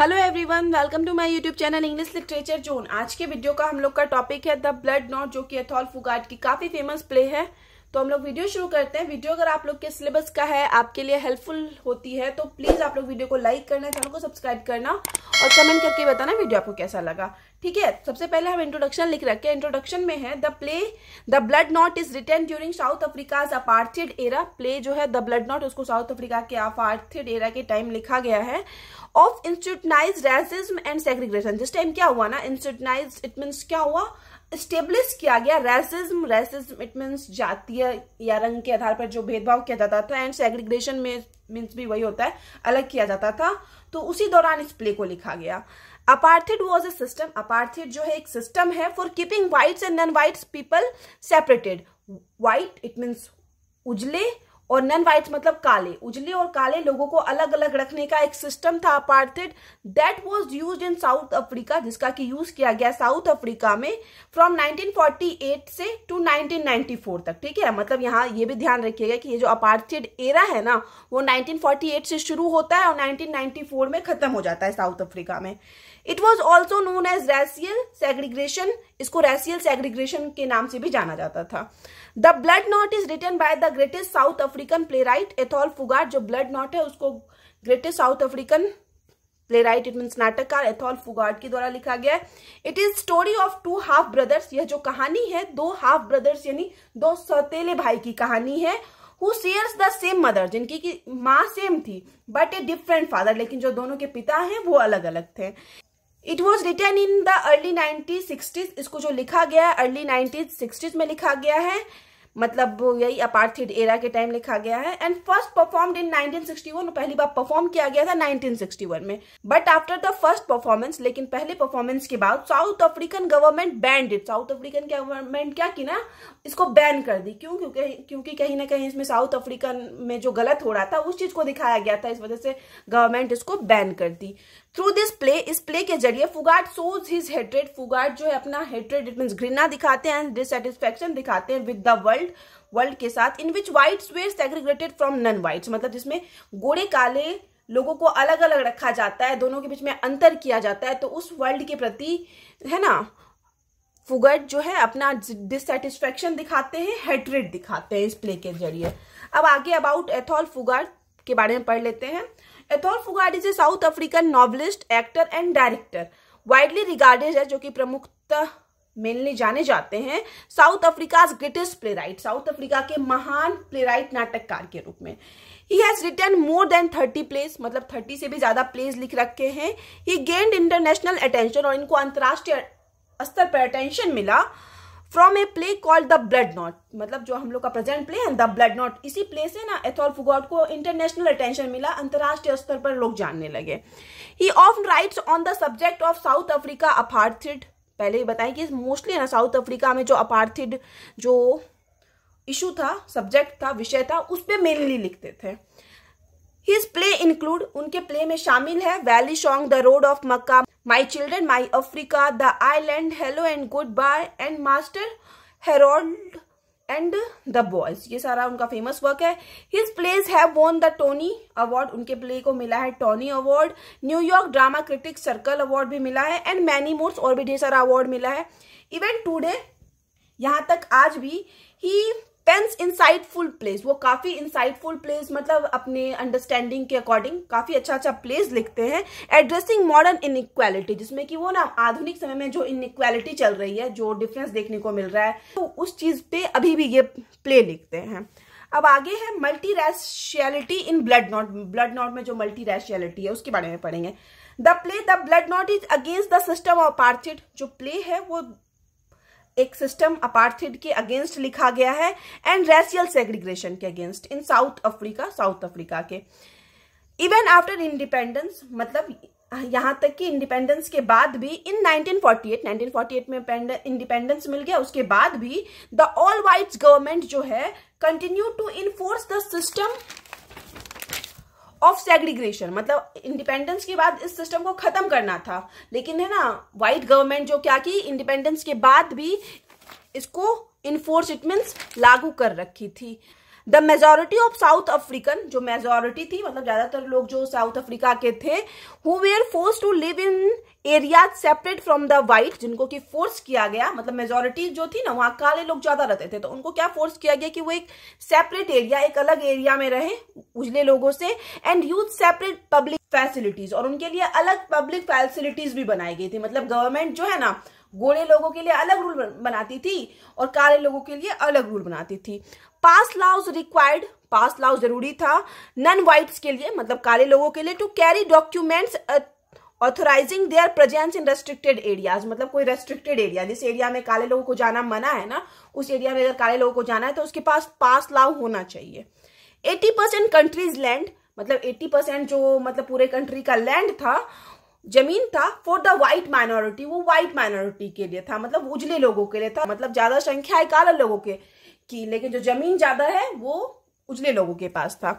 hello everyone welcome to my YouTube channel English literature zone आज के video का हम लोग का टॉपिक है द ब्लड नॉट जो कि एथॉल फुगाट की काफी फेमस प्ले है तो हम लोग वीडियो शुरू करते हैं वीडियो अगर आप लोग के सिलेबस का है आपके लिए हेल्पफुल होती है तो प्लीज आप लोग वीडियो को लाइक करना चैनल को सब्सक्राइब करना और कमेंट करके बताना वीडियो आपको कैसा लगा ठीक है सबसे पहले हम इंट्रोडक्शन लिख रखे इंट्रोडक्शन में है the play the blood knot is written during South Africa's apartheid era play जो है द ब्लड नॉट उसको साउथ अफ्रीका के अपार्थिड एरा के टाइम लिखा गया है of institutionalize racism and segregation जिस टाइम क्या हुआ ना इंस्टीट्यूटनाइज इट मीन्स क्या हुआ स्टेब्लिश किया गया रेसिज्म रेसिज्म इट मीन्स जातीय या रंग के आधार पर जो भेदभाव किया जाता था एंड सेग्रीग्रेशन में मीन्स भी वही होता है अलग किया जाता था तो उसी दौरान इस प्ले को लिखा गया अपार्थिड वॉज अ सिस्टम अपार्थिड जो है एक सिस्टम है for keeping whites and non whites people separated white it means उजले और नन वाइट मतलब काले उजले और काले लोगों को अलग अलग रखने का एक सिस्टम था apartheid that was used in South Africa जिसका कि यूज किया गया साउथ अफ्रीका में फ्रॉम 1948 से टू 1994 तक ठीक है मतलब यहाँ ये भी ध्यान रखिएगा कि ये जो अपार्थेड एरा है ना वो 1948 से शुरू होता है और 1994 में खत्म हो जाता है साउथ अफ्रीका में it was also known as racial segregation इसको रेसियल सेग्रीग्रेशन के नाम से भी जाना जाता था the blood knot is written by the greatest South African playwright Athol Fugard जो ब्लड नॉट है उसको greatest South African playwright it mean नाटककार एथोल फुगाट के द्वारा लिखा गया है it is story of two half brothers यह जो कहानी है दो हाफ ब्रदर्स यानी दो सौतेले भाई की कहानी है who shares the same mother जिनकी की माँ सेम थी बट ए डिफरेंट फादर लेकिन जो दोनों के पिता हैं वो अलग अलग थे it was written in the early nineteen sixties इसको जो लिखा गया है अर्ली नाइनटीन सिक्सटीज में लिखा गया है मतलब यही अपार्थिड एरा के टाइम लिखा गया है एंड फर्स्ट परफॉर्म इन 1961 पहली बार परफॉर्म किया गया था 1961 में but after the first performance लेकिन पहले परफॉर्मेंस के बाद South African government banned it South African government क्या की ना इसको बैन कर दी क्यों क्योंकि क्योंकि कहीं ना कहीं इसमें साउथ अफ्रीका में जो गलत हो रहा था उस चीज को दिखाया गया था इस वजह से गवर्नमेंट इसको बैन कर दी थ्रू दिस प्ले इस प्ले के जरिए फुगाट सोज हिज हेट्रेड फुगाट जो है अपना हेट्रेड इट मीन घृणा दिखाते हैं डिससेटिस्फेक्शन दिखाते हैं विद द वर्ल्ड वर्ल्ड के साथ in which whites were segregated from non whites मतलब जिसमें गोरे काले लोगों को अलग अलग रखा जाता है दोनों के बीच में अंतर किया जाता है तो उस वर्ल्ड के प्रति है ना फुगट जो है अपना डिससेटिस्फेक्शन दिखाते हैं हेट्रेड दिखाते हैं इस प्ले के जरिए अब आगे अबाउट एथॉल फुगार के बारे में पढ़ लेते हैं Athol Fugard is a South African novelist actor and director widely regarded है जो कि प्रमुखता मेनली जाने जाते हैं South Africa greatest playwright South Africa के महान राइट नाटककार के रूप में ही has written more than thirty plays मतलब थर्टी से भी ज्यादा प्लेस लिख रखे हैं ही गेंड इंटरनेशनल अटेंशन और इनको अंतर्राष्ट्रीय स्तर पर अटेंशन मिला from a play called the blood knot मतलब जो हम लोग का प्रेजेंट प्ले है द ब्लड नॉट इसी प्ले से ना एथोल फुगॉट को इंटरनेशनल अटेंशन मिला अंतर्राष्ट्रीय स्तर पर लोग जानने लगे he of write on the subject of South Africa apartheid पहले ही बताएं कि मोस्टली ना साउथ अफ्रीका में जो अपार्थिड जो इशू था सब्जेक्ट था विषय था उस पर मेनली लिखते थे हिज प्ले इंक्लूड उनके प्ले में शामिल है valley song the road of Mecca my children my Africa the island hello and goodbye and master Harold and the boys ये सारा उनका फेमस वर्क है his plays have won the Tony award उनके play को मिला है Tony award New York drama critic circle award भी मिला है एंड मैनी मोर्स और भी ढेर सारा अवार्ड मिला है इवन टूडे यहाँ तक आज भी ही पेंस इंसाइटफुल प्लेस वो काफी इंसाइटफुल प्लेस मतलब अपने अंडरस्टैंडिंग के अकॉर्डिंग काफी अच्छा अच्छा प्लेस लिखते हैं एड्रेसिंग मॉडर्न इनक्वालिटी जिसमें कि वो ना आधुनिक समय में जो इनक्वालिटी चल रही है जो डिफरेंस देखने को मिल रहा है तो उस चीज पे अभी भी ये प्ले लिखते हैं अब आगे है multi raciality in blood knot blood knot में जो मल्टी रैशियलिटी है उसके बारे में पढ़ेंगे the play the blood knot is against the system of apartheid जो प्ले है वो एक सिस्टम अपार्थिड के अगेंस्ट लिखा गया है एंड रेसियल सेग्रीग्रेशन के against in South Africa South Africa के इवन आफ्टर इंडिपेंडेंस मतलब यहां तक कि इंडिपेंडेंस के बाद भी इन 1948 1948 में इंडिपेंडेंस मिल गया उसके बाद भी द ऑल वाइट गवर्नमेंट जो है continue to enforce the system of segregation मतलब इंडिपेंडेंस के बाद इस सिस्टम को खत्म करना था लेकिन है ना वाइट गवर्नमेंट जो क्या की इंडिपेंडेंस के बाद भी इसको इन्फोर्स इट मीन्स लागू कर रखी थी the majority of South African जो मेजोरिटी थी मतलब ज्यादातर लोग जो साउथ अफ्रीका के थे who were force to live in area separate from the white जिनको कि फोर्स किया गया मतलब मेजोरिटी जो थी ना वहां काले लोग ज्यादा रहते थे तो उनको क्या फोर्स किया गया कि वो एक सेपरेट एरिया एक अलग एरिया में रहे उजले लोगों से and use separate public facilities और उनके लिए अलग पब्लिक फैसिलिटीज भी बनाई गई थी मतलब गवर्नमेंट जो है ना गोरे लोगों के लिए अलग रूल बनाती थी और काले लोगों के लिए अलग रूल बनाती थी पास लाउज रिक्वायर्ड पास लाउज जरूरी था नन वाइट्स के लिए मतलब काले लोगों के लिए to carry documents authorizing their presence in restricted areas मतलब कोई रेस्ट्रिक्टेड एरिया जिस एरिया में काले लोगों को जाना मना है ना उस एरिया में अगर काले लोगों को जाना है तो उसके पास पास लाव होना चाहिए 80 परसेंट कंट्रीज लैंड मतलब 80 परसेंट जो मतलब पूरे कंट्री का लैंड था जमीन था फॉर द व्हाइट माइनॉरिटी वो व्हाइट माइनॉरिटी के लिए था मतलब उजले लोगों के लिए था मतलब ज्यादा संख्या है काला लोगों के की लेकिन जो जमीन ज्यादा है वो उजले लोगों के पास था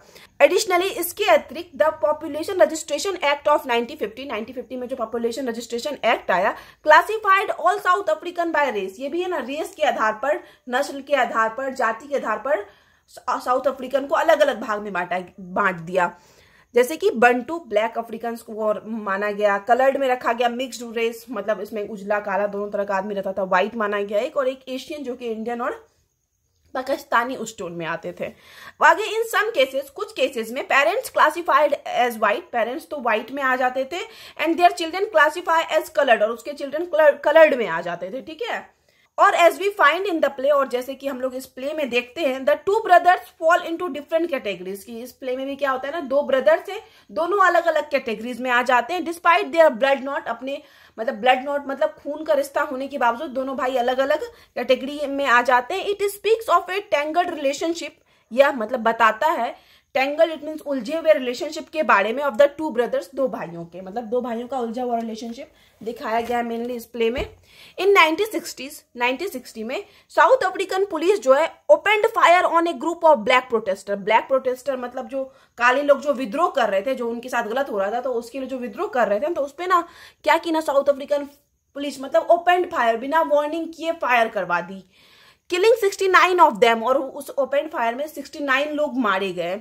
एडिशनली इसके अतिरिक्त the population registration act of 1950 1950 में जो पॉपुलेशन रजिस्ट्रेशन एक्ट आया classified all South African by race ये भी है ना रेस के आधार पर नस्ल के आधार पर जाति के आधार पर साउथ अफ्रीकन को अलग अलग भाग में बांटा बांट दिया जैसे कि बंटू ब्लैक अफ्रीकन को माना गया कलर्ड में रखा गया मिक्स्ड रेस मतलब इसमें उजला काला दोनों तरह का आदमी रहता था व्हाइट माना गया एक और एक एशियन जो कि इंडियन और पाकिस्तानी उस टोन में आते थे आगे इन सम केसेस कुछ केसेस में parents classified as white parents तो व्हाइट में आ जाते थे and their children classified as coloured और उसके चिल्ड्रन कलर्ड में आ जाते थे ठीक है और as we find in the play और जैसे कि हम लोग इस प्ले में देखते हैं the two brothers fall into different categories की इस प्ले में भी क्या होता है ना दो ब्रदर्स हैं दोनों अलग अलग कैटेगरीज में आ जाते हैं डिस्पाइट देयर ब्लड नॉट अपने मतलब ब्लड नॉट मतलब खून का रिश्ता होने के बावजूद दोनों भाई अलग अलग कैटेगरी में आ जाते हैं it speaks of a tangled relationship यह मतलब बताता है टेंगल इट मीन्स उलझे हुए रिलेशनशिप के बारे में ऑफ द टू ब्रदर्स दो भाइयों के मतलब दो भाइयों का उलझा हुआ रिलेशनशिप दिखाया गया है मेनली इस प्ले में इन 1960s 1960 में साउथ अफ्रीकन पुलिस जो है opened fire on a group of black protester black protester मतलब जो काले लोग जो विद्रोह कर रहे थे जो उनके साथ गलत हो रहा था तो उसके लिए जो विद्रोह कर रहे थे तो उस पर ना क्या कि ना साउथ अफ्रीकन पुलिस मतलब ओपेंड फायर बिना वार्निंग किए फायर करवा दी किलिंग 69 ऑफ देम और उस ओपन फायर में 69 लोग मारे गए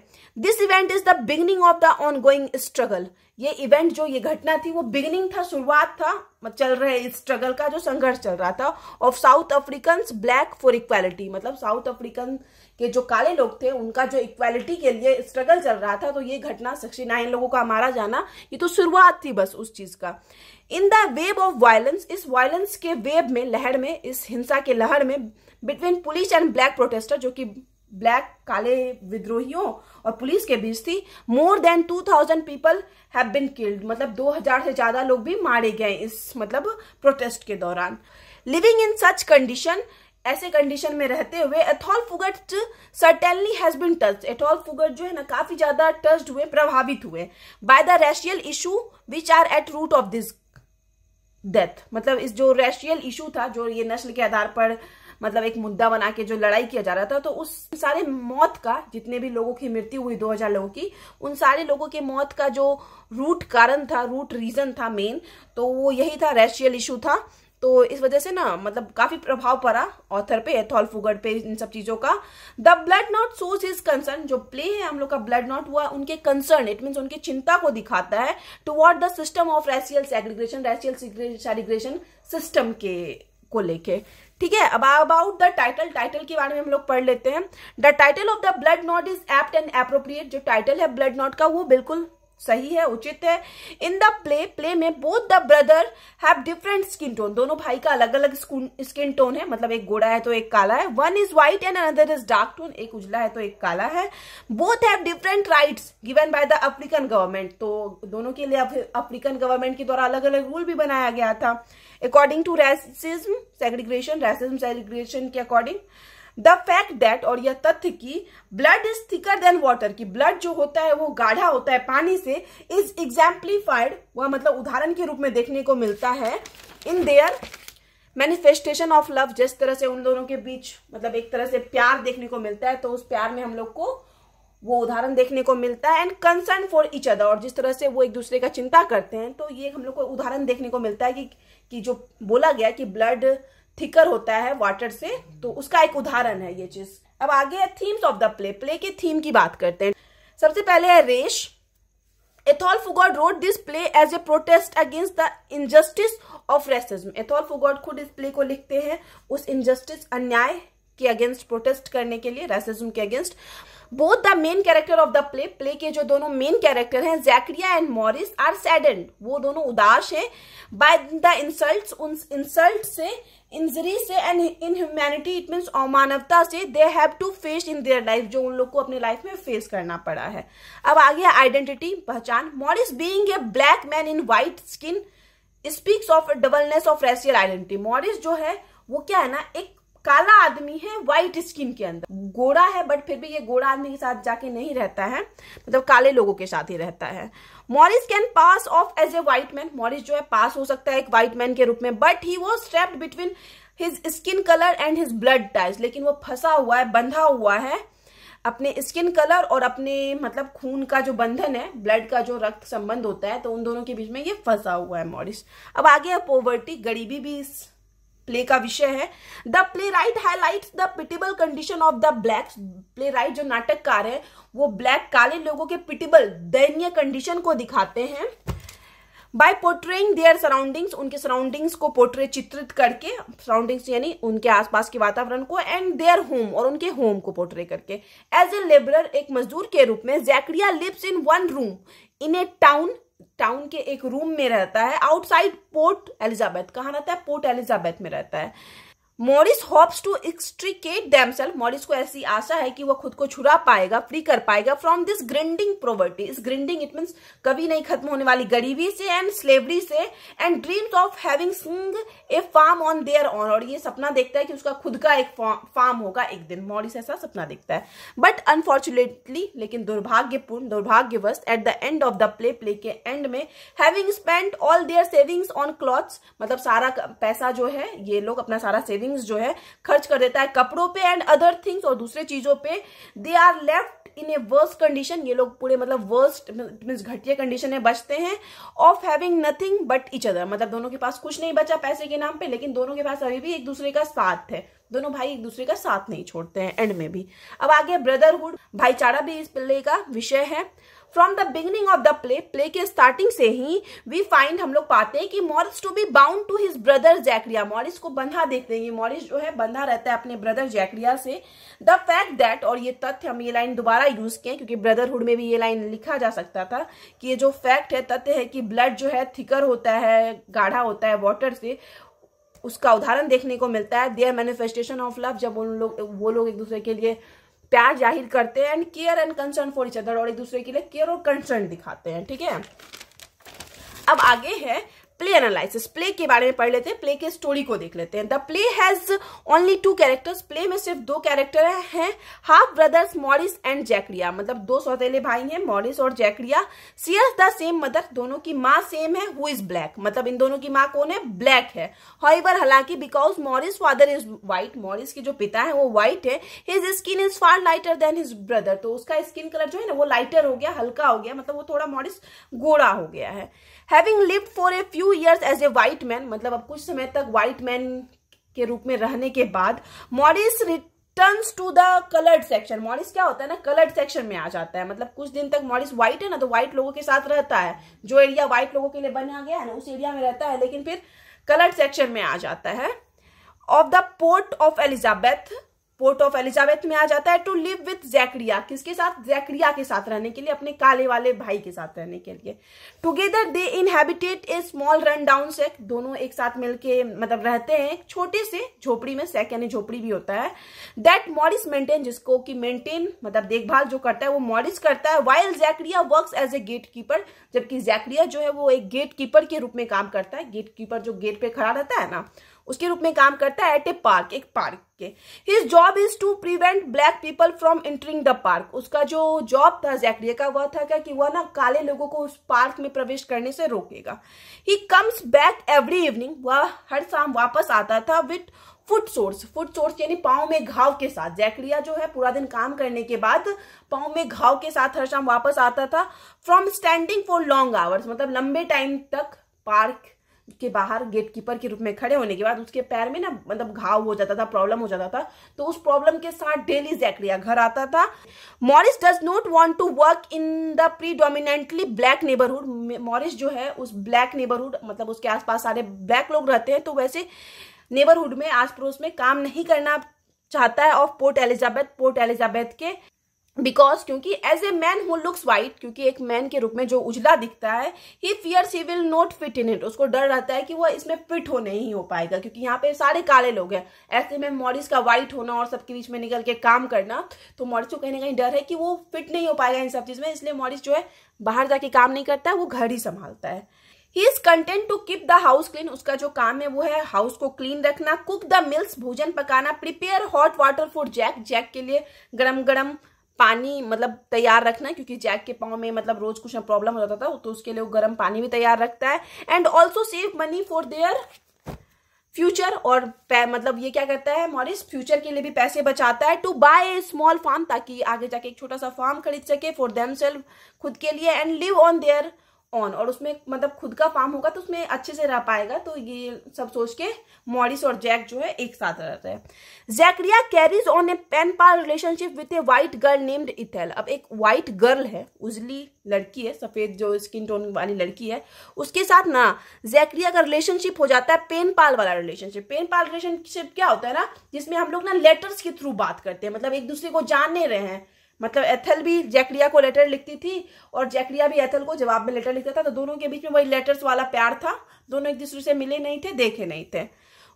this event is the beginning of the ongoing struggle ये इवेंट जो ये घटना थी वो बिगनिंग था शुरुआत था चल रहे स्ट्रगल का जो संघर्ष चल रहा था of South African black for equality मतलब साउथ अफ्रीकन कि जो काले लोग थे उनका जो इक्वालिटी के लिए स्ट्रगल चल रहा था तो ये घटना सिक्सटी नाइन लोगों का मारा जाना ये तो शुरुआत थी बस उस चीज का in the web of violence इस वायलेंस के वेब में लहर में इस हिंसा के लहर में between police and black protester जो कि ब्लैक काले विद्रोहियों और पुलिस के बीच थी more than two thousand people have been killed मतलब दो हजार से ज्यादा लोग भी मारे गए इस मतलब प्रोटेस्ट के दौरान लिविंग इन सच कंडीशन ऐसे कंडीशन में रहते हुए Athol Fugard certainly has been touch Athol Fugard जो है ना काफी ज्यादा टच्ड हुए प्रभावित हुए by the racial issue which are at root of this death मतलब इस जो रेशियल इशू था जो ये नस्ल के आधार पर मतलब एक मुद्दा बना के जो लड़ाई किया जा रहा था तो उस सारे मौत का जितने भी लोगों की मृत्यु हुई 2000 लोगों की उन सारे लोगों के मौत का जो रूट कारण था रूट रीजन था मेन तो वो यही था रेशियल इशू था तो इस वजह से ना मतलब काफी प्रभाव पड़ा ऑथर पे एथॉल फुगर पे इन सब चीजों का the blood knot shows is concern जो प्ले है हम लोग का ब्लड नॉट हुआ उनके कंसर्न इट मीन उनकी चिंता को दिखाता है to what the system of racial segregation racial segregation system के को लेके ठीक है अब अबाउट द टाइटल टाइटल के बारे में हम लोग पढ़ लेते हैं the title of the blood knot is apt and appropriate जो टाइटल है ब्लड नॉट का वो बिल्कुल सही है उचित है इन द प्ले प्ले में both the brother have different skin tone दोनों भाई का अलग अलग स्किन टोन है मतलब एक गोरा है तो एक काला है one is white and another is dark tone एक उजला है तो एक काला है both have different rights given by the African government तो दोनों के लिए अफ्रीकन गवर्नमेंट के द्वारा अलग अलग रूल भी बनाया गया था according to racism segregation racism segregation के अकॉर्डिंग द फैक्ट दैट और यह तथ्य कि blood is thicker than water की ब्लड जो होता है वो गाढ़ा होता है पानी से इज एग्जाम्पलीफाइड वह मतलब उदाहरण के रूप में देखने को मिलता है in their manifestation of love जिस तरह से उन दोनों के बीच मतलब एक तरह से प्यार देखने को मिलता है तो उस प्यार में हम लोग को वो उदाहरण देखने को मिलता है and concern for each other और जिस तरह से वो एक दूसरे का चिंता करते हैं तो ये हम लोग को उदाहरण देखने को मिलता है कि कि जो बोला गया कि ब्लड थिकर होता है वाटर से तो उसका एक उदाहरण है ये चीज अब आगे है themes of the play play के थीम की बात करते हैं सबसे पहले है race Athol Fugard wrote this play as a protest against the injustice of racism Athol Fugard खुद इस प्ले को लिखते हैं उस इनजस्टिस अन्याय के अगेंस्ट प्रोटेस्ट करने के लिए रेसिज्म के against both the main character of the play play के जो दोनों मेन कैरेक्टर हैं Zachariah and Morris are saddened वो दोनों उदास हैं बाय द इंसल्ट इंसल्ट से इंजरी से and inhumanity it means अमानवता से they have to face in their life जो उन लोग को अपने लाइफ में फेस करना पड़ा है अब आ गया आइडेंटिटी पहचान Morris being a black man in white skin speaks of doubleness of racial identity Morris जो है वो क्या है ना एक काला आदमी है व्हाइट स्किन के अंदर गोरा है बट फिर भी ये गोरा आदमी के साथ जाके नहीं रहता है मतलब काले लोगों के साथ ही रहता है Morris can pass off as a white man Morris जो है पास हो सकता है एक व्हाइट मैन के रूप में बट ही वो strapped between his skin colour and his blood types लेकिन वो फंसा हुआ है बंधा हुआ है अपने स्किन कलर और अपने मतलब खून का जो बंधन है ब्लड का जो रक्त संबंध होता है तो उन दोनों के बीच में ये फंसा हुआ है मॉरिस अब आगे है पॉवर्टी गरीबी भी इस प्ले का विषय है the playwright highlight the pitiable condition of the black playwright जो नाटककार है वो ब्लैक काले लोगों के पिटेबल दयनीय कंडीशन को दिखाते हैं By portraying देयर सराउंडिंग्स उनके सराउंडिंग्स को पोर्ट्रे चित्रित करके सराउंडिंग्स यानी उनके आसपास के वातावरण को एंड their होम और उनके होम को पोर्ट्रे करके एज ए लेबर एक मजदूर के रूप में जैकड़िया lives in one room in a town town के एक रूम में रहता है आउटसाइड पोर्ट एलिजाबेथ कहाँ रहता है पोर्ट एलिजाबेथ में रहता है Morris hopes to extricate damsel Morris को ऐसी आशा है कि वह खुद को छुड़ा पाएगा फ्री कर पाएगा फ्रॉम दिस ग्रिंडिंग प्रोवर्टी इस ग्रिंडिंग इट मीन कभी नहीं खत्म होने वाली गरीबी से एंड स्लेवरी से and dreams of having sing a farm on their own और ये सपना देखता है कि उसका खुद का एक फार्म होगा एक दिन मॉरिस ऐसा सपना देखता है बट अनफॉर्चुनेटली लेकिन दुर्भाग्यपूर्ण दुर्भाग्यवश at the end of the play play के एंड में having spend all their savings on clothes मतलब सारा पैसा जो है ये लोग अपना सारा सेविंग सेविंग्स जो है खर्च कर देता है कपड़ों पे एंड अदर थिंग्स और दूसरे चीजों पे they are left in a worst condition ये लोग पूरे मतलब वर्स्ट मीन्स घटिया कंडीशन में बचते हैं of having nothing but each other मतलब दोनों के पास कुछ नहीं बचा पैसे के नाम पे लेकिन दोनों के पास अभी भी एक दूसरे का साथ है दोनों भाई एक दूसरे का साथ नहीं छोड़ते हैं एंड में भी अब आगे ब्रदरहुड भाईचारा भी इस पिल्ले का विषय है from the beginning of the play play के स्टार्टिंग से ही वी फाइंड हम लोग पाते हैं कि Morris to be bound to his brother Zachariah Morris को बंधा देखते हैं मॉरिस जो है बंधा रहता है अपने ब्रदर जैक्रिया से द फैक्ट दैट और ये तथ्य हम ये लाइन दोबारा यूज किए क्योंकि ब्रदरहुड में भी ये लाइन लिखा जा सकता था कि ये जो फैक्ट है तथ्य है कि ब्लड जो है थिकर होता है गाढ़ा होता है वॉटर से उसका उदाहरण देखने को मिलता है देयर मैनिफेस्टेशन ऑफ लव जब उन लोग वो लोग एक दूसरे के लिए प्यार जाहिर करते हैं and care and concern for each other और एक दूसरे के लिए केयर और कंसर्न दिखाते हैं ठीक है अब आगे है प्ले एनालिसिस प्ले के बारे में पढ़ लेते हैं प्ले के स्टोरी को देख लेते हैं the play has only two characters play में सिर्फ दो कैरेक्टर हैं half brothers Morris and Zachariah मतलब दो सौतेले भाई हैं मॉरिस और Zachariah shares the same mother दोनों की माँ सेम है हु इज ब्लैक मतलब इन दोनों की माँ कौन है ब्लैक है हाईवर हालांकि because Morris father is white Morris के जो पिता है वो व्हाइट है his skin is far lighter than his brother तो उसका स्किन कलर जो है ना वो लाइटर हो गया हल्का हो गया मतलब वो थोड़ा मॉरिस गोड़ा हो गया है having live for a few few years as a white man मतलब अब कुछ समय तक व्हाइट मैन के रूप में रहने के बाद Morris turns to the coloured section Morris क्या होता है ना कलर्ड सेक्शन में आ जाता है मतलब कुछ दिन तक मॉरिस व्हाइट है ना तो व्हाइट लोगों के साथ रहता है जो एरिया व्हाइट लोगों के लिए बना गया है ना उस एरिया में रहता है लेकिन फिर कलर्ड सेक्शन में आ जाता है of the Port of Elizabeth Port of Elizabeth में आ जाता है टू लिव विथ जैक्रिया किसके साथ जैक्रिया के साथ रहने के लिए अपने काले वाले भाई के साथ रहने के लिए together they inhabited a small run down shack दोनों एक साथ मिलके मतलब रहते हैं एक छोटे से झोपड़ी में सेक यानी झोपड़ी भी होता है दैट मॉरिस मेंटेन जिसको कि मेंटेन मतलब देखभाल जो करता है वो मॉरिस करता है while Zachariah work as a gatekeeper जबकि जैक्रिया जो है वो एक गेट कीपर के रूप में काम करता है गेट कीपर जो गेट पे खड़ा रहता है ना उसके रूप में काम करता है एट ए पार्क एक पार्क के his job is to prevent black people from entering the park उसका जो जॉब था जैकरिया का वह था क्या कि वह ना काले लोगों को उस पार्क में प्रवेश करने से रोकेगा he comes back every evening वह हर शाम वापस आता था with foot sores foot sores यानी पाँव में घाव के साथ जैकड़िया जो है पूरा दिन काम करने के बाद पाँव में घाव के साथ हर शाम वापस आता था from standing for long hours मतलब लंबे टाइम तक पार्क के बाहर गेटकीपर के रूप में खड़े होने के बाद उसके पैर में ना मतलब घाव हो जाता था प्रॉब्लम हो जाता था तो उस प्रॉब्लम के साथ डेली जैकड़िया घर आता था Morris does not want to work in the predominantly black neighbourhood Morris जो है उस ब्लैक नेबरहुड मतलब उसके आसपास सारे ब्लैक लोग रहते हैं तो वैसे नेबरहुड में आस पड़ोस में काम नहीं करना चाहता है of Port Elizabeth Port Elizabeth के बिकॉज क्योंकि as a man who looks white क्योंकि एक मैन के रूप में जो उजला दिखता है he fear he will not fit in it उसको डर रहता है कि वह इसमें फिट हो नहीं हो पाएगा क्योंकि यहाँ पे सारे काले लोग हैं ऐसे में मॉरिस का वाइट होना और सबके बीच में निकल के काम करना तो मॉरिस को कहीं ना कहीं डर है कि वो फिट नहीं हो पाएगा इन सब चीज़ में इसलिए मॉरिस जो है बाहर जाके काम नहीं करता है वो घर ही संभालता है he is content to keep the house clean उसका जो काम है वो है हाउस को क्लीन रखना कुक द मिल्स भोजन पकाना prepare hot water for Jack Jack के लिए गरम गरम पानी मतलब तैयार रखना क्योंकि जैक के पाँव में मतलब रोज कुछ ना प्रॉब्लम हो जाता था तो उसके लिए वो गर्म पानी भी तैयार रखता है and also save money for their future और मतलब ये क्या करता है मॉरिस फ्यूचर के लिए भी पैसे बचाता है to buy a small farm ताकि आगे जाके एक छोटा सा फार्म खरीद सके फॉर देम खुद के लिए and live on their own और उसमें मतलब खुद का फार्म होगा तो उसमें अच्छे से रह पाएगा तो ये सब सोच के मॉरिस और जैक जो है एक साथ रहते हैं Zachariah carries on a pen pal relationship with a white girl named Ethel अब एक वाइट गर्ल है उजली लड़की है सफेद जो स्किन टोन वाली लड़की है उसके साथ ना जैक्रिया का रिलेशनशिप हो जाता है पेन पाल वाला रिलेशनशिप पेन पाल रिलेशनशिप क्या होता है ना जिसमें हम लोग ना लेटर्स के थ्रू बात करते हैं मतलब एक दूसरे को जान नहीं रहे हैं मतलब एथल भी जैकरिया को लेटर लिखती थी और जैकरिया भी एथल को जवाब में लेटर लिखता था तो दोनों के बीच में वही लेटर्स वाला प्यार था दोनों एक दूसरे से मिले नहीं थे देखे नहीं थे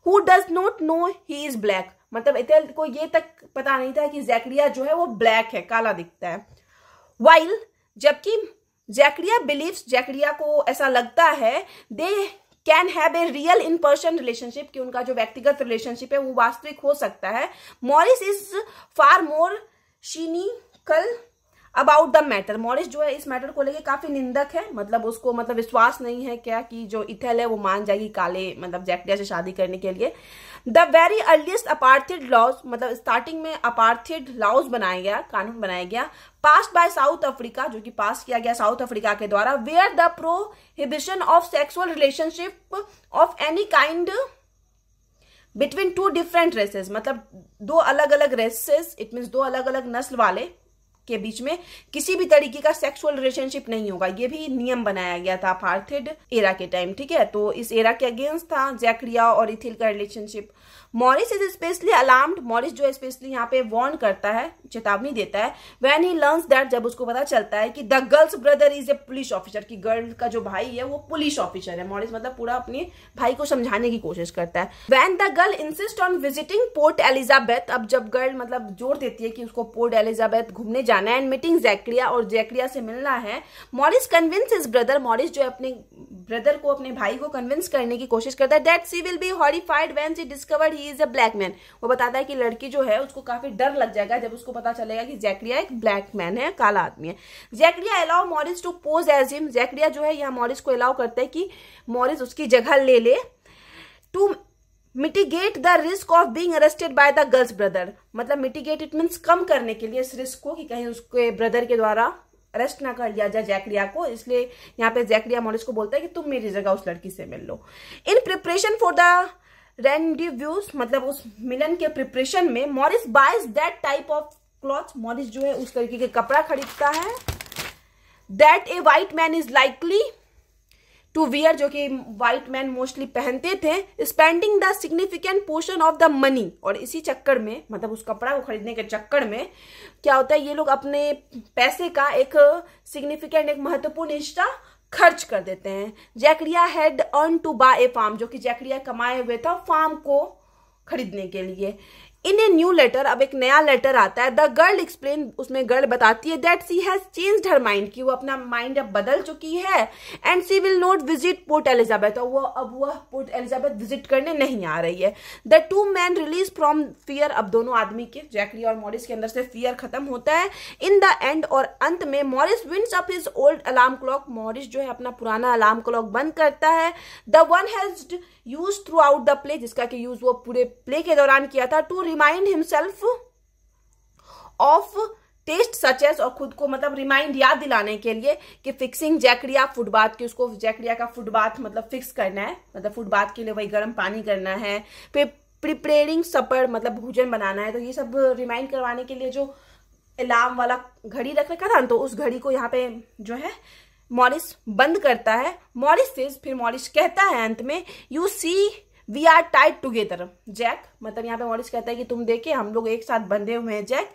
who does not know he is black मतलब एथल को ये तक पता नहीं था कि जैकरिया जो है वो ब्लैक है काला दिखता है वाइल जबकि जैकरिया बिलीव जैकरिया को ऐसा लगता है they can have a real in person relationship कि उनका जो व्यक्तिगत रिलेशनशिप है वो वास्तविक हो सकता है मॉरिस इज फार मोर शीनी कल अबाउट द मैटर मॉरिस जो है इस मैटर को लेके काफी निंदक है मतलब उसको मतलब विश्वास नहीं है क्या कि जो इथल है वो मान जाएगी काले मतलब जैकडिया से शादी करने के लिए the very earliest apartheid laws मतलब स्टार्टिंग में अपार्थिड लॉज बनाया गया कानून बनाया गया पास बाय साउथ अफ्रीका जो कि पास किया गया साउथ अफ्रीका के द्वारा where the prohibition of sexual relationship of any kind between two different races मतलब दो अलग अलग रेसेस इट मीन दो अलग अलग नस्ल वाले के बीच में किसी भी तरीके का सेक्सुअल रिलेशनशिप नहीं होगा ये भी नियम बनाया गया था पार्थिड एरा के टाइम ठीक है तो इस एरा के अगेंस्ट था जैक्रिया और इथिल का relationship Morris is specially alarmed Morris जो स्पेशली यहाँ पे वॉर्न करता है चेतावनी देता है वैन ही लर्न्स दैट जब उसको पता चलता है कि the girl's brother is a police officer की गर्ल का जो भाई है वो पुलिस ऑफिसर है मॉरिस मतलब पूरा अपने भाई को समझाने की कोशिश करता है when the girl insist on visiting Port Elizabeth अब जब गर्ल मतलब जोर देती है कि उसको पोर्ट एलिजाबेथ घूमने जाना है एंड मीटिंग जैक्रिया और जैक्रिया से मिलना है Morris convince his brother Morris जो अपने ब्रदर को अपने भाई को कन्विंस करने की कोशिश करता है that she will be horrified when she discovered he is a black man वो बताता है कि लड़की जो है उसको काफी डर लग जाएगा जब उसको पता चलेगा कि जैकड़िया एक ब्लैक मैन है काला आदमी है जैकड़िया allow Morris to pose as him जैकड़िया जो है यह मॉरिस को अलाउ करता है कि मॉरिस उसकी जगह ले ले to mitigate the risk of being arrested by the girl's brother मतलब मिटिगेट इट मीन्स कम करने के लिए इस रिस्क को कि कहीं उसके ब्रदर के द्वारा अरेस्ट ना कर लिया जाए जैकड़िया को इसलिए यहाँ पे जैकड़िया मॉरिस को बोलता है कि तुम मेरी जगह उस लड़की से मिल लो in preparation for the rendezvous मतलब उस मिलन के प्रिपरेशन में Morris buys that type of cloth Morris जो है उस तरीके के कपड़ा खरीदता है that a white man is likely to wear जो कि वाइट मैन मोस्टली पहनते थे spending the significant portion of the money और इसी चक्कर में मतलब उस कपड़ा को खरीदने के चक्कर में क्या होता है ये लोग अपने पैसे का एक सिग्निफिकेंट एक महत्वपूर्ण हिस्सा खर्च कर देते हैं जैकड़िया had earn to buy a farm जो कि जैकड़िया कमाए हुए था फार्म को खरीदने के लिए इन ए न्यू लेटर अब एक नया लेटर आता है द गर्ल एक्सप्लेन उसमें गर्ल बताती है that she has change her mind कि वो अपना माइंड अब बदल चुकी है and she will not visit Port Elizabeth और वो अब वह पोर्ट एलिजाबेथ विजिट करने नहीं आ रही है the two man release from fear अब दोनों आदमी के जैकली और मॉरिस के अंदर से फियर खत्म होता है इन द एंड और अंत में Morris winds up his old alarm clock Morris जो है अपना पुराना अलार्म क्लॉक बंद करता है the one has use throughout the play जिसका कि यूज वो पूरे प्ले के दौरान किया था to remind himself of taste सचेस और खुद को मतलब रिमाइंड याद दिलाने के लिए कि फिक्सिंग जैकड़िया फुटबाथ की उसको जैकड़िया का फुटबाथ मतलब फिक्स करना है मतलब फुटबाथ के लिए वही गर्म पानी करना है फिर प्रिपेयरिंग सपर मतलब भोजन बनाना है तो ये सब रिमाइंड करवाने के लिए जो अलार्म वाला घड़ी रख रखा था तो उस घड़ी को यहाँ पे जो है मॉरिस बंद करता है मॉरिस फिर मॉरिस कहता है अंत में you see we are tight together Jack मतलब यहाँ पे मॉरिस कहता है कि तुम देखे हम लोग एक साथ बंधे हुए हैं Jack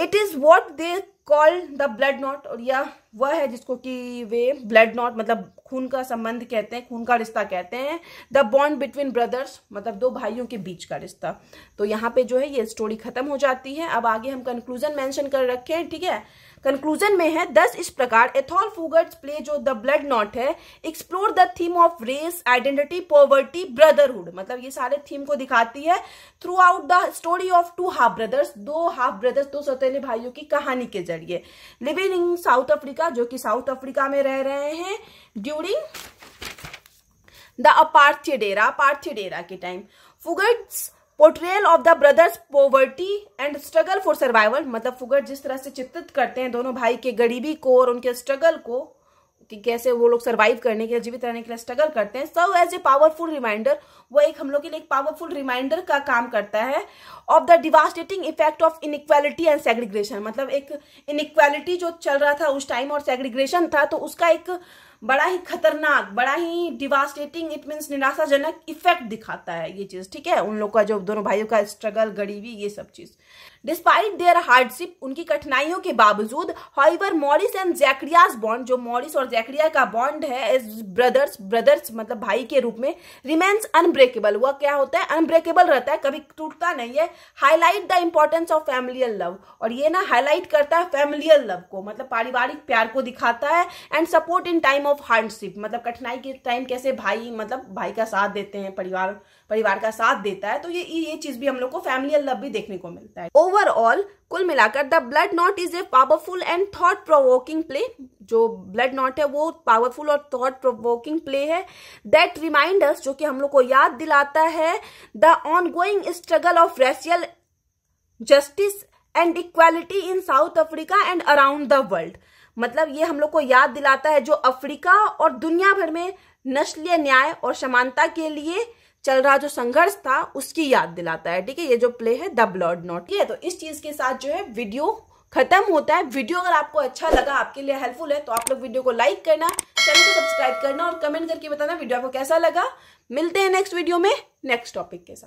it is what they call the blood knot और यह वह है जिसको कि वे ब्लड नॉट मतलब खून का संबंध कहते हैं खून का रिश्ता कहते हैं द बॉन्ड बिटवीन ब्रदर्स मतलब दो भाइयों के बीच का रिश्ता तो यहाँ पे जो है ये स्टोरी खत्म हो जाती है अब आगे हम कंक्लूजन मैंशन कर रखे हैं ठीक है कंक्लूजन में है दस इस प्रकार एथॉल फूगर्स प्ले जो द ब्लड नॉट है explore the theme of race identity poverty brotherhood मतलब ये सारे थीम को दिखाती है throughout the story of two half brothers दो हाफ ब्रदर्स दो सौतेले भाइयों की कहानी के जरिए लिविंग इन साउथ अफ्रीका जो कि साउथ अफ्रीका में रह रहे हैं during the Dera apartheid era era के time Fugard's portrayal of the brothers poverty and struggle for survival मतलब फुगर जिस तरह से चित्रित करते हैं दोनों भाई के गरीबी को और उनके स्ट्रगल को कि कैसे वो लोग सर्वाइव करने के लिए जीवित रहने के लिए स्ट्रगल करते हैं serve as a powerful reminder वो एक हम लोग के लिए एक पावरफुल रिमाइंडर का काम करता है of the devastating effect of inequality and segregation मतलब एक इक्वालिटी जो चल रहा था उस टाइम और सेग्रीग्रेशन था तो उसका एक बड़ा ही खतरनाक बड़ा ही डिवास्टेटिंग इट मीन्स निराशाजनक इफेक्ट दिखाता है ये चीज़ ठीक है उन लोग का जो दोनों भाइयों का स्ट्रगल गरीबी ये सब चीज़ डिस्पाइट देयर हार्डशिप उनकी कठिनाइयों के बावजूद however Morris and Zachariah's bond जो मॉरिस और जैकरिया का बॉन्ड है एज ब्रदर्स ब्रदर्स मतलब भाई के रूप में रिमेन्स अनब्रेकेबल वह क्या होता है अनब्रेकेबल रहता है कभी टूटता नहीं है highlight the importance of familial love और ये ना हाईलाइट करता है फैमिलियल लव को मतलब पारिवारिक प्यार को दिखाता है and support in time of hardship मतलब कठिनाई के टाइम कैसे भाई मतलब भाई का साथ देते हैं परिवार परिवार का साथ देता है तो ये ये चीज भी हम लोग को फैमिली लव भी देखने को मिलता है ओवरऑल कुल मिलाकर the blood knot is a powerful and thought provoking play जो ब्लड नॉट है वो पावरफुल और थॉट प्रोवोकिंग प्ले है दैट रिमाइंडर्स जो कि हम लोग को याद दिलाता है the ongoing struggle of racial justice and equality in South Africa and around the world मतलब ये हम लोग को याद दिलाता है जो अफ्रीका और दुनिया भर में नस्लीय न्याय और समानता के लिए चल रहा जो संघर्ष था उसकी याद दिलाता है ठीक है ये जो प्ले है द ब्लड नॉट ठीक है तो इस चीज के साथ जो है वीडियो खत्म होता है वीडियो अगर आपको अच्छा लगा आपके लिए हेल्पफुल है तो आप लोग वीडियो को लाइक करना चैनल को सब्सक्राइब करना और कमेंट करके बताना वीडियो आपको कैसा लगा मिलते हैं नेक्स्ट वीडियो में नेक्स्ट टॉपिक के साथ